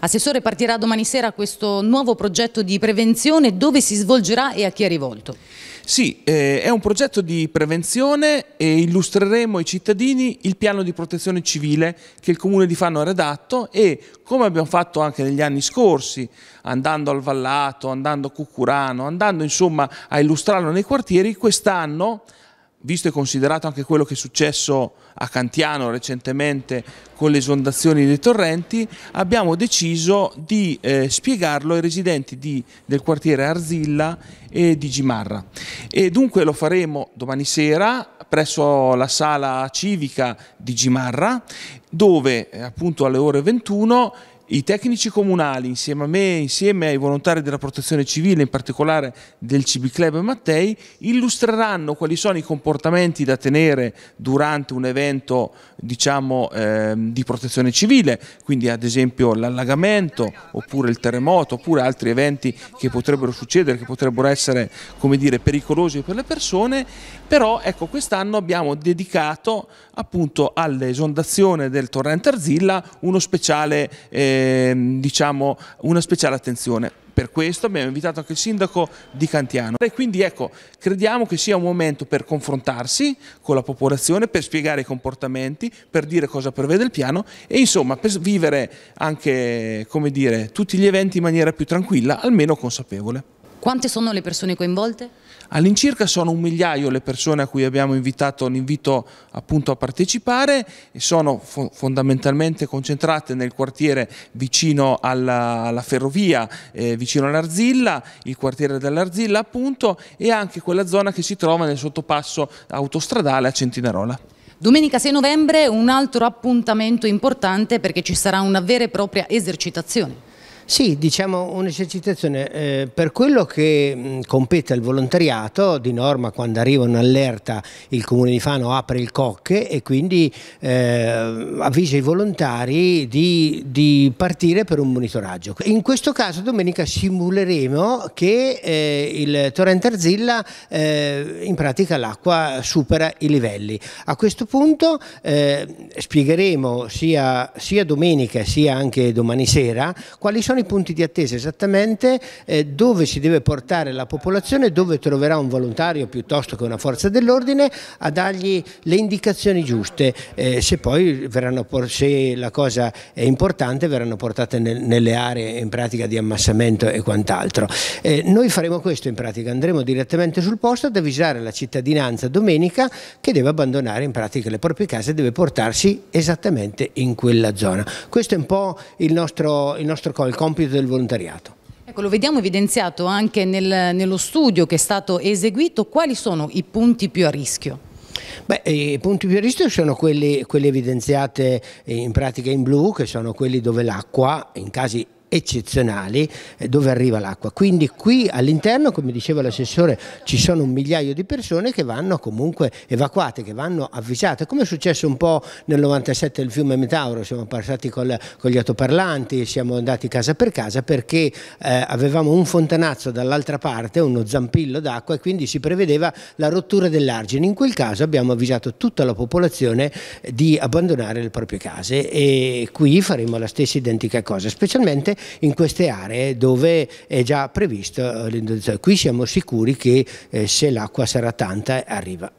Assessore, partirà domani sera questo nuovo progetto di prevenzione, dove si svolgerà e a chi è rivolto? Sì, eh, è un progetto di prevenzione e illustreremo ai cittadini il piano di protezione civile che il Comune di Fanno ha redatto e come abbiamo fatto anche negli anni scorsi, andando al Vallato, andando a Cucurano, andando insomma a illustrarlo nei quartieri, quest'anno visto e considerato anche quello che è successo a Cantiano recentemente con le esondazioni dei torrenti, abbiamo deciso di eh, spiegarlo ai residenti di, del quartiere Arzilla e di Gimarra. E dunque lo faremo domani sera presso la sala civica di Gimarra, dove eh, appunto alle ore 21 i tecnici comunali, insieme a me, insieme ai volontari della protezione civile, in particolare del CB Club Mattei, illustreranno quali sono i comportamenti da tenere durante un evento diciamo, eh, di protezione civile, quindi ad esempio l'allagamento, oppure il terremoto, oppure altri eventi che potrebbero succedere, che potrebbero essere come dire, pericolosi per le persone, però ecco, quest'anno abbiamo dedicato appunto all'esondazione del torrente Arzilla uno speciale... Eh, Ehm, diciamo, una speciale attenzione. Per questo abbiamo invitato anche il sindaco di Cantiano. E quindi ecco, crediamo che sia un momento per confrontarsi con la popolazione, per spiegare i comportamenti, per dire cosa prevede il piano e insomma per vivere anche, come dire, tutti gli eventi in maniera più tranquilla, almeno consapevole. Quante sono le persone coinvolte? All'incirca sono un migliaio le persone a cui abbiamo invitato l'invito appunto a partecipare e sono fo fondamentalmente concentrate nel quartiere vicino alla, alla ferrovia, eh, vicino all'Arzilla, il quartiere dell'Arzilla appunto e anche quella zona che si trova nel sottopasso autostradale a Centinarola. Domenica 6 novembre un altro appuntamento importante perché ci sarà una vera e propria esercitazione. Sì, diciamo un'esercitazione. Eh, per quello che mh, compete al volontariato, di norma quando arriva un'allerta il Comune di Fano apre il cocche e quindi eh, avvisa i volontari di, di, partire per un monitoraggio. In questo caso domenica simuleremo che eh, il torrente Arzilla eh, in pratica l'acqua supera i livelli. A questo punto eh, spiegheremo sia, sia domenica sia anche domani sera quali sono sono i punti di attesa esattamente eh, dove si deve portare la popolazione, dove troverà un volontario piuttosto che una forza dell'ordine a dargli le indicazioni giuste, eh, se poi verranno, se la cosa è importante verranno portate nel, nelle aree in pratica di ammassamento e quant'altro. Eh, noi faremo questo in pratica, andremo direttamente sul posto ad avvisare la cittadinanza domenica che deve abbandonare in pratica le proprie case e deve portarsi esattamente in quella zona. Questo è un po' il nostro, il nostro call compito del volontariato. Ecco, lo vediamo evidenziato anche nel, nello studio che è stato eseguito. Quali sono i punti più a rischio? Beh, I punti più a rischio sono quelli, quelli evidenziati in pratica in blu, che sono quelli dove l'acqua, in casi eccezionali eh, dove arriva l'acqua. Quindi qui all'interno, come diceva l'assessore, ci sono un migliaio di persone che vanno comunque evacuate, che vanno avvisate, come è successo un po' nel 97 del fiume Metauro, siamo passati col, con gli autoparlanti, siamo andati casa per casa perché eh, avevamo un fontanazzo dall'altra parte, uno zampillo d'acqua e quindi si prevedeva la rottura dell'argine. In quel caso abbiamo avvisato tutta la popolazione eh, di abbandonare le proprie case e qui faremo la stessa identica cosa, specialmente in queste aree dove è già previsto eh, l'indirizzazione. Qui siamo sicuri che eh, se l'acqua sarà tanta arriva.